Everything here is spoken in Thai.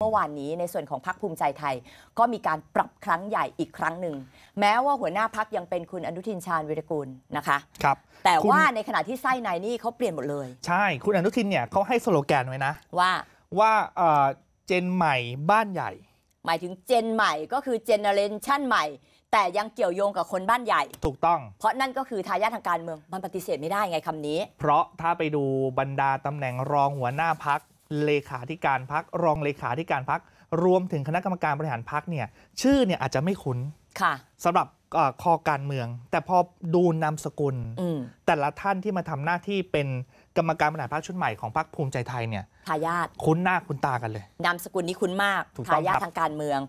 เมื่อวานนี้ในส่วนของพักภูมิใจไทย ก็มีการปรับครั้งใหญ่อีกครั้งหนึ่ง แม้ว่าหัวหน้าพักยังเป็นคุณอนุทินชาญวิรกูลนะคะครับแต่ว่าในขณะที่ไส้ในนี่เขาเปลี่ยนหมดเลย ใช่ คุณอนุทินเนี่ยเขาให้สโลแกนไว้นะ ว่าว่าเออเจนใหม่บ้านใหญ่ หมายถึงเจนใหม่ก็คือเจเนเรชั่นใหม่ แต่ยังเกี่ยวโยงกับคนบ้านใหญ่ ถูกต้อง เพราะนั่นก็คือทายาททางการเมืองมันปฏิเสธไม่ได้ไงคำนี้ เพราะถ้าไปดูบรรดาตำแหน่งรองหัวหน้าพักเลขาธิการพักรองเลขาธิการพักรวมถึงคณะกรรมการบริหารพักเนี่ยชื่อเนี่ยอาจจะไม่คุ้นสำหรับอคอการเมือง แต่พอดูนามสกุลแต่ละท่านที่มาทำหน้าที่เป็นกรรมการบริหารพักชุดใหม่ของพักภูมิใจไทยเนี่ยทายาทคุ้นหน้าคุ้นตากันเลยนามสกุลนี้คุ้นมากทายาททางการเมือง